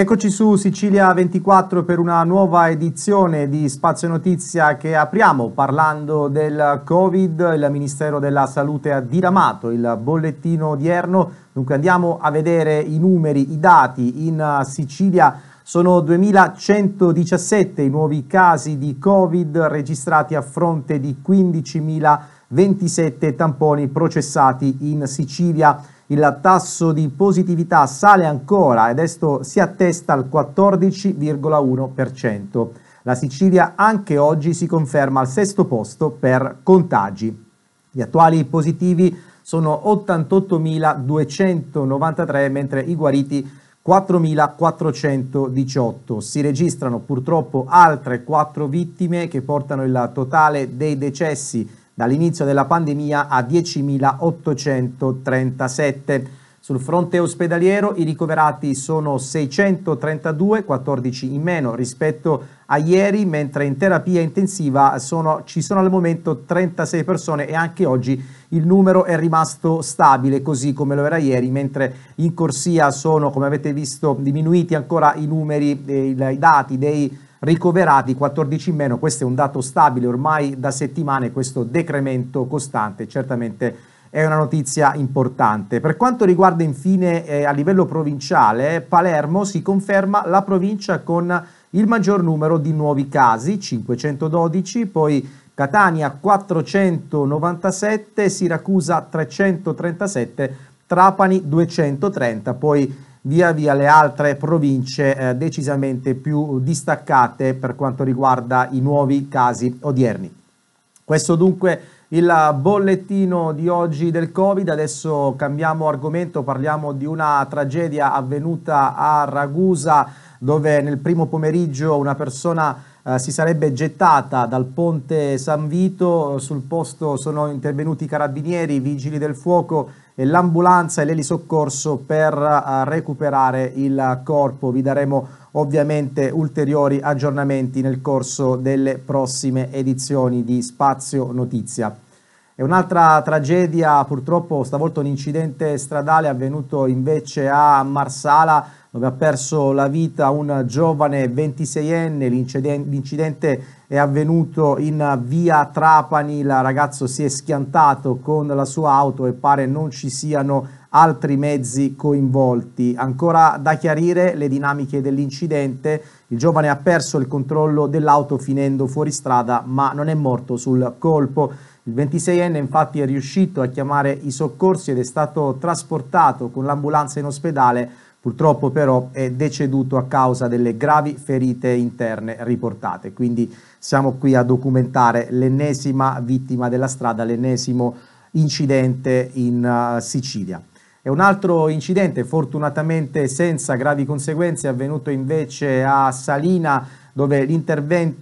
Eccoci su Sicilia 24 per una nuova edizione di Spazio Notizia che apriamo parlando del Covid. Il Ministero della Salute ha diramato il bollettino odierno. Dunque andiamo a vedere i numeri, i dati in Sicilia. Sono 2.117 i nuovi casi di Covid registrati a fronte di 15.027 tamponi processati in Sicilia il tasso di positività sale ancora e adesso si attesta al 14,1%. La Sicilia anche oggi si conferma al sesto posto per contagi. Gli attuali positivi sono 88.293, mentre i guariti 4.418. Si registrano purtroppo altre 4 vittime che portano il totale dei decessi dall'inizio della pandemia a 10.837. Sul fronte ospedaliero i ricoverati sono 632, 14 in meno rispetto a ieri, mentre in terapia intensiva sono, ci sono al momento 36 persone e anche oggi il numero è rimasto stabile così come lo era ieri, mentre in corsia sono, come avete visto, diminuiti ancora i numeri, eh, i dati dei ricoverati 14 in meno, questo è un dato stabile ormai da settimane, questo decremento costante certamente è una notizia importante. Per quanto riguarda infine eh, a livello provinciale, Palermo si conferma la provincia con il maggior numero di nuovi casi, 512, poi Catania 497, Siracusa 337, Trapani 230, poi via via le altre province eh, decisamente più distaccate per quanto riguarda i nuovi casi odierni. Questo dunque il bollettino di oggi del Covid, adesso cambiamo argomento, parliamo di una tragedia avvenuta a Ragusa dove nel primo pomeriggio una persona eh, si sarebbe gettata dal ponte San Vito, sul posto sono intervenuti i carabinieri, i vigili del fuoco l'ambulanza e l'elisoccorso per eh, recuperare il corpo. Vi daremo ovviamente ulteriori aggiornamenti nel corso delle prossime edizioni di Spazio Notizia. E un'altra tragedia, purtroppo stavolta un incidente stradale avvenuto invece a Marsala, dove ha perso la vita un giovane 26enne, l'incidente è avvenuto in via Trapani, il ragazzo si è schiantato con la sua auto e pare non ci siano altri mezzi coinvolti. Ancora da chiarire le dinamiche dell'incidente, il giovane ha perso il controllo dell'auto finendo fuori strada ma non è morto sul colpo. Il 26enne infatti è riuscito a chiamare i soccorsi ed è stato trasportato con l'ambulanza in ospedale Purtroppo però è deceduto a causa delle gravi ferite interne riportate, quindi siamo qui a documentare l'ennesima vittima della strada, l'ennesimo incidente in uh, Sicilia. E un altro incidente, fortunatamente senza gravi conseguenze, è avvenuto invece a Salina, dove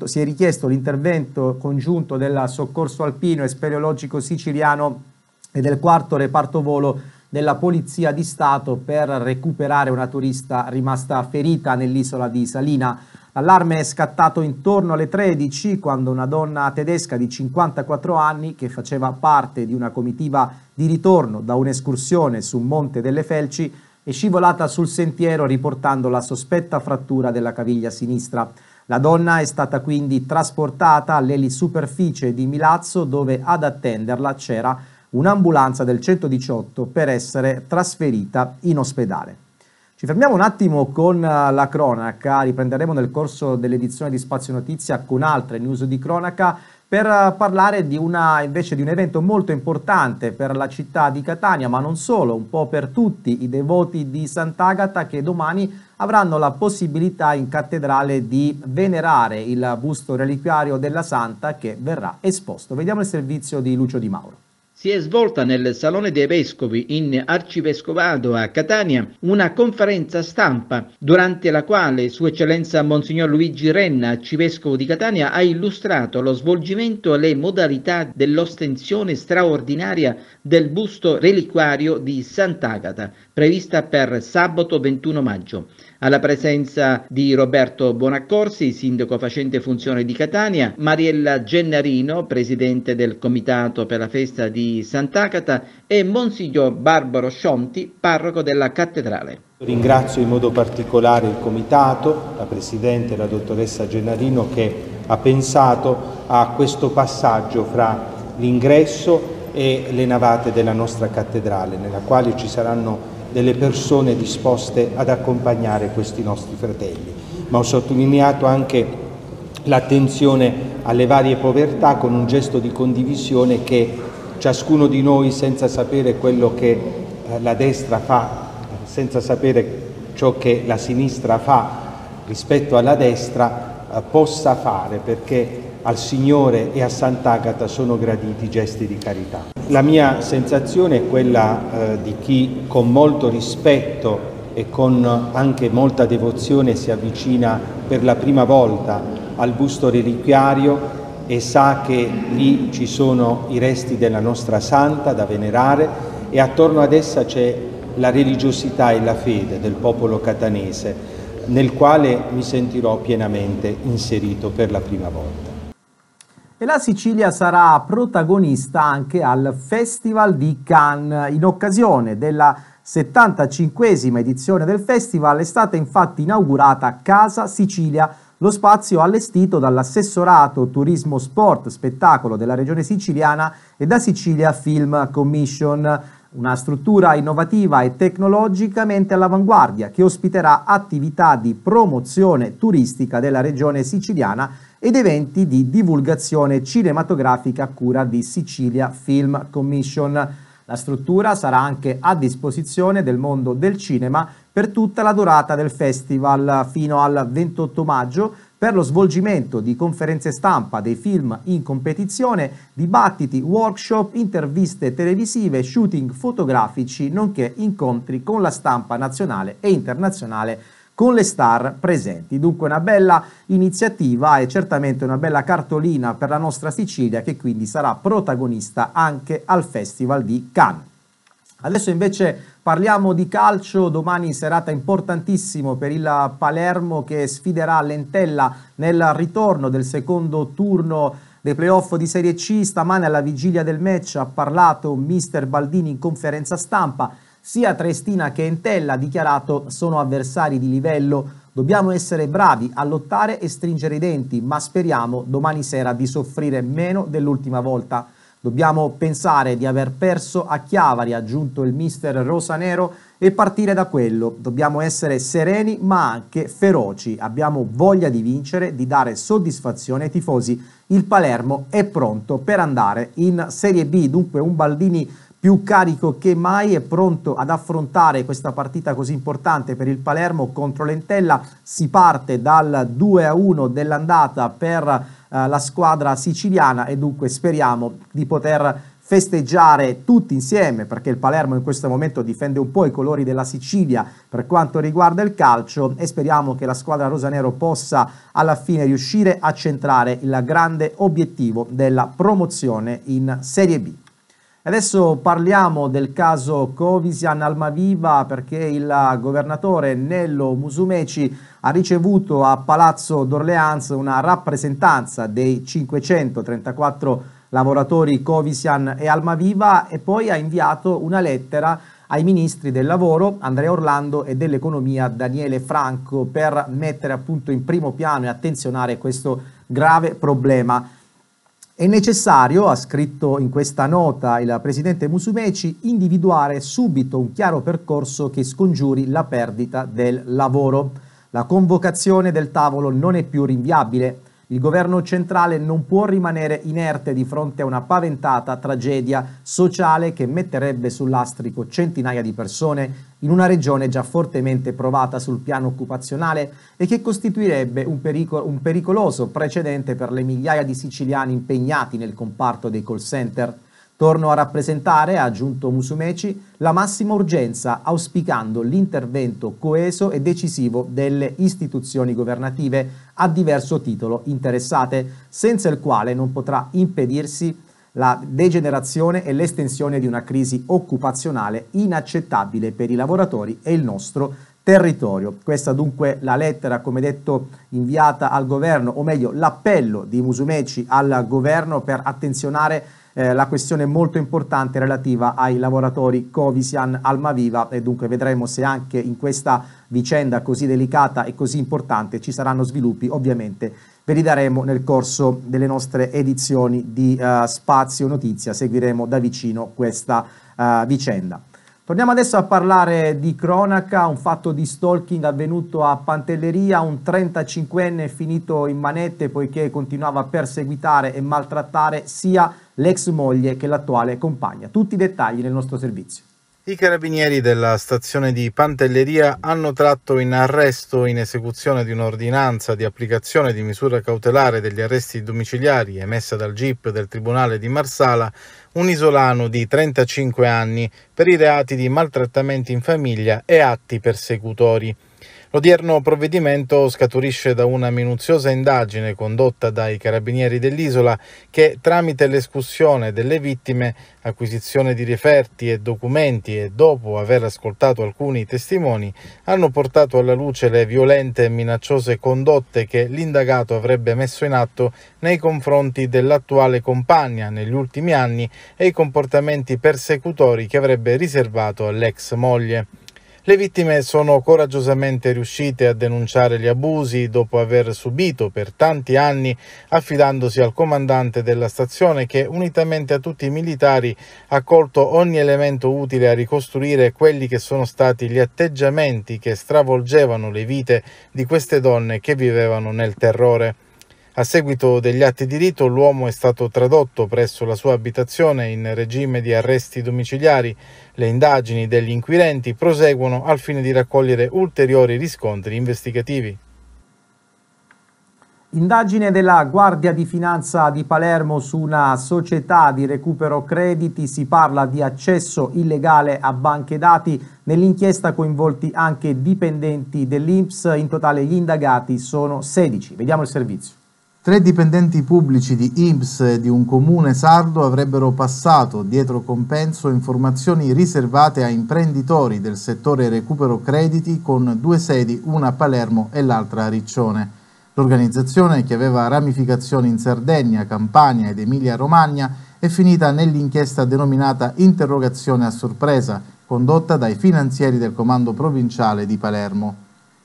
si è richiesto l'intervento congiunto del soccorso alpino e speleologico siciliano e del quarto reparto volo della Polizia di Stato per recuperare una turista rimasta ferita nell'isola di Salina. L'allarme è scattato intorno alle 13 quando una donna tedesca di 54 anni che faceva parte di una comitiva di ritorno da un'escursione su Monte delle Felci è scivolata sul sentiero riportando la sospetta frattura della caviglia sinistra. La donna è stata quindi trasportata all'elisuperficie di Milazzo dove ad attenderla c'era un'ambulanza del 118 per essere trasferita in ospedale. Ci fermiamo un attimo con eh, la cronaca, riprenderemo nel corso dell'edizione di Spazio Notizia con altre news di cronaca per eh, parlare di una, invece di un evento molto importante per la città di Catania, ma non solo, un po' per tutti i devoti di Sant'Agata che domani avranno la possibilità in cattedrale di venerare il busto reliquiario della Santa che verrà esposto. Vediamo il servizio di Lucio Di Mauro si è svolta nel Salone dei Vescovi in Arcivescovado a Catania una conferenza stampa durante la quale Sua Eccellenza Monsignor Luigi Renna, Arcivescovo di Catania, ha illustrato lo svolgimento e le modalità dell'ostensione straordinaria del busto reliquario di Sant'Agata, prevista per sabato 21 maggio. Alla presenza di Roberto Buonaccorsi, sindaco facente funzione di Catania, Mariella Gennarino, presidente del Comitato per la festa di di Sant'Agata e Monsignor Barbaro Scionti, parroco della cattedrale. Ringrazio in modo particolare il Comitato, la Presidente, la dottoressa Gennarino che ha pensato a questo passaggio fra l'ingresso e le navate della nostra cattedrale, nella quale ci saranno delle persone disposte ad accompagnare questi nostri fratelli. Ma ho sottolineato anche l'attenzione alle varie povertà con un gesto di condivisione che ciascuno di noi senza sapere quello che eh, la destra fa, senza sapere ciò che la sinistra fa rispetto alla destra, eh, possa fare perché al Signore e a Sant'Agata sono graditi gesti di carità. La mia sensazione è quella eh, di chi con molto rispetto e con anche molta devozione si avvicina per la prima volta al busto reliquiario e sa che lì ci sono i resti della nostra santa da venerare e attorno ad essa c'è la religiosità e la fede del popolo catanese nel quale mi sentirò pienamente inserito per la prima volta. E la Sicilia sarà protagonista anche al Festival di Cannes. In occasione della 75esima edizione del festival è stata infatti inaugurata Casa Sicilia lo spazio allestito dall'assessorato Turismo Sport Spettacolo della Regione Siciliana e da Sicilia Film Commission, una struttura innovativa e tecnologicamente all'avanguardia che ospiterà attività di promozione turistica della Regione Siciliana ed eventi di divulgazione cinematografica a cura di Sicilia Film Commission. La struttura sarà anche a disposizione del mondo del cinema per tutta la durata del festival fino al 28 maggio per lo svolgimento di conferenze stampa dei film in competizione, dibattiti, workshop, interviste televisive, shooting fotografici, nonché incontri con la stampa nazionale e internazionale con le star presenti. Dunque una bella iniziativa e certamente una bella cartolina per la nostra Sicilia che quindi sarà protagonista anche al Festival di Cannes. Adesso invece parliamo di calcio, domani serata importantissimo per il Palermo che sfiderà l'Entella nel ritorno del secondo turno dei playoff di Serie C. Stamane alla vigilia del match ha parlato mister Baldini in conferenza stampa sia Trestina che Entella, ha dichiarato, sono avversari di livello. Dobbiamo essere bravi a lottare e stringere i denti, ma speriamo domani sera di soffrire meno dell'ultima volta. Dobbiamo pensare di aver perso a Chiavari, ha aggiunto il mister Rosanero, e partire da quello. Dobbiamo essere sereni ma anche feroci. Abbiamo voglia di vincere, di dare soddisfazione ai tifosi. Il Palermo è pronto per andare in Serie B, dunque un Baldini più carico che mai è pronto ad affrontare questa partita così importante per il Palermo contro l'Entella. Si parte dal 2-1 dell'andata per eh, la squadra siciliana e dunque speriamo di poter festeggiare tutti insieme perché il Palermo in questo momento difende un po' i colori della Sicilia per quanto riguarda il calcio e speriamo che la squadra rosanero possa alla fine riuscire a centrare il grande obiettivo della promozione in Serie B. Adesso parliamo del caso Covisian Almaviva perché il governatore Nello Musumeci ha ricevuto a Palazzo d'Orleans una rappresentanza dei 534 lavoratori Covisian e Almaviva e poi ha inviato una lettera ai ministri del lavoro Andrea Orlando e dell'economia Daniele Franco per mettere appunto in primo piano e attenzionare questo grave problema. È necessario, ha scritto in questa nota il presidente Musumeci, individuare subito un chiaro percorso che scongiuri la perdita del lavoro. La convocazione del tavolo non è più rinviabile. Il governo centrale non può rimanere inerte di fronte a una paventata tragedia sociale che metterebbe sull'astrico centinaia di persone in una regione già fortemente provata sul piano occupazionale e che costituirebbe un, pericolo, un pericoloso precedente per le migliaia di siciliani impegnati nel comparto dei call center. Torno a rappresentare, ha aggiunto Musumeci, la massima urgenza, auspicando l'intervento coeso e decisivo delle istituzioni governative a diverso titolo interessate, senza il quale non potrà impedirsi la degenerazione e l'estensione di una crisi occupazionale inaccettabile per i lavoratori e il nostro territorio. Questa dunque la lettera, come detto, inviata al governo, o meglio l'appello di Musumeci al governo per attenzionare eh, la questione molto importante relativa ai lavoratori Covisian Almaviva e dunque vedremo se anche in questa vicenda così delicata e così importante ci saranno sviluppi ovviamente ve li daremo nel corso delle nostre edizioni di uh, Spazio Notizia, seguiremo da vicino questa uh, vicenda. Torniamo adesso a parlare di cronaca, un fatto di stalking avvenuto a Pantelleria, un 35enne finito in manette poiché continuava a perseguitare e maltrattare sia l'ex moglie che l'attuale compagna. Tutti i dettagli nel nostro servizio. I carabinieri della stazione di Pantelleria hanno tratto in arresto in esecuzione di un'ordinanza di applicazione di misura cautelare degli arresti domiciliari emessa dal GIP del Tribunale di Marsala un isolano di 35 anni per i reati di maltrattamenti in famiglia e atti persecutori. L'odierno provvedimento scaturisce da una minuziosa indagine condotta dai carabinieri dell'isola che tramite l'escussione delle vittime, acquisizione di referti e documenti e dopo aver ascoltato alcuni testimoni hanno portato alla luce le violente e minacciose condotte che l'indagato avrebbe messo in atto nei confronti dell'attuale compagna negli ultimi anni e i comportamenti persecutori che avrebbe riservato all'ex moglie. Le vittime sono coraggiosamente riuscite a denunciare gli abusi dopo aver subito per tanti anni affidandosi al comandante della stazione che unitamente a tutti i militari ha colto ogni elemento utile a ricostruire quelli che sono stati gli atteggiamenti che stravolgevano le vite di queste donne che vivevano nel terrore. A seguito degli atti di rito l'uomo è stato tradotto presso la sua abitazione in regime di arresti domiciliari. Le indagini degli inquirenti proseguono al fine di raccogliere ulteriori riscontri investigativi. Indagine della Guardia di Finanza di Palermo su una società di recupero crediti, si parla di accesso illegale a banche dati, nell'inchiesta coinvolti anche dipendenti dell'Inps, in totale gli indagati sono 16. Vediamo il servizio. Tre dipendenti pubblici di IMSS di un comune sardo avrebbero passato, dietro compenso, informazioni riservate a imprenditori del settore recupero crediti con due sedi, una a Palermo e l'altra a Riccione. L'organizzazione, che aveva ramificazioni in Sardegna, Campania ed Emilia-Romagna, è finita nell'inchiesta denominata Interrogazione a sorpresa, condotta dai finanzieri del Comando Provinciale di Palermo.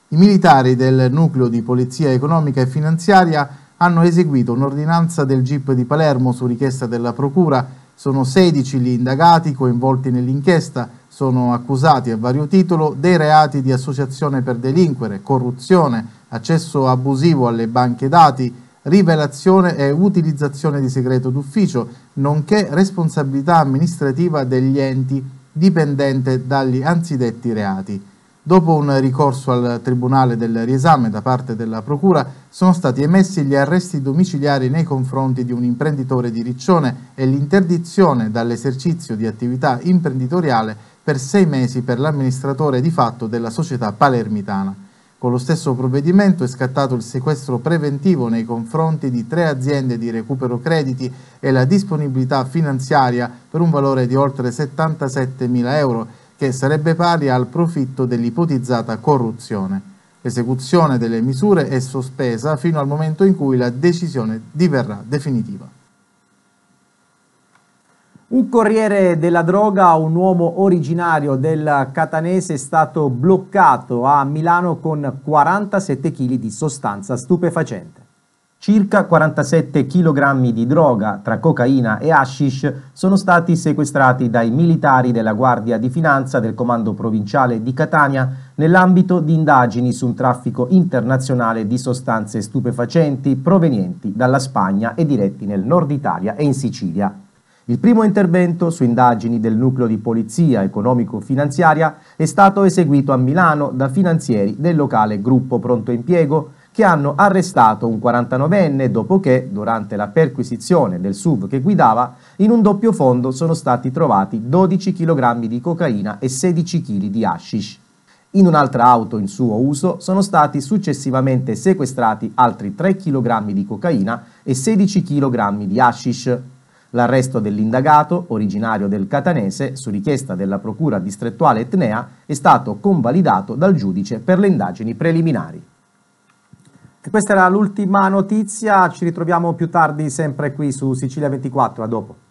I militari del Nucleo di Polizia Economica e Finanziaria hanno eseguito un'ordinanza del GIP di Palermo su richiesta della Procura. Sono 16 gli indagati coinvolti nell'inchiesta, sono accusati a vario titolo dei reati di associazione per delinquere, corruzione, accesso abusivo alle banche dati, rivelazione e utilizzazione di segreto d'ufficio, nonché responsabilità amministrativa degli enti dipendente dagli anzidetti reati. Dopo un ricorso al Tribunale del riesame da parte della Procura, sono stati emessi gli arresti domiciliari nei confronti di un imprenditore di Riccione e l'interdizione dall'esercizio di attività imprenditoriale per sei mesi per l'amministratore di fatto della società palermitana. Con lo stesso provvedimento è scattato il sequestro preventivo nei confronti di tre aziende di recupero crediti e la disponibilità finanziaria per un valore di oltre 77 mila euro che sarebbe pari al profitto dell'ipotizzata corruzione. L'esecuzione delle misure è sospesa fino al momento in cui la decisione diverrà definitiva. Un corriere della droga, un uomo originario del Catanese, è stato bloccato a Milano con 47 kg di sostanza stupefacente. Circa 47 kg di droga tra cocaina e hashish sono stati sequestrati dai militari della Guardia di Finanza del Comando Provinciale di Catania nell'ambito di indagini su un traffico internazionale di sostanze stupefacenti provenienti dalla Spagna e diretti nel nord Italia e in Sicilia. Il primo intervento su indagini del nucleo di polizia economico-finanziaria è stato eseguito a Milano da finanzieri del locale gruppo Pronto Impiego che hanno arrestato un 49enne dopo che, durante la perquisizione del SUV che guidava, in un doppio fondo sono stati trovati 12 kg di cocaina e 16 kg di hashish. In un'altra auto in suo uso sono stati successivamente sequestrati altri 3 kg di cocaina e 16 kg di hashish. L'arresto dell'indagato, originario del Catanese, su richiesta della Procura distrettuale Etnea, è stato convalidato dal giudice per le indagini preliminari. E questa era l'ultima notizia, ci ritroviamo più tardi sempre qui su Sicilia 24, a dopo.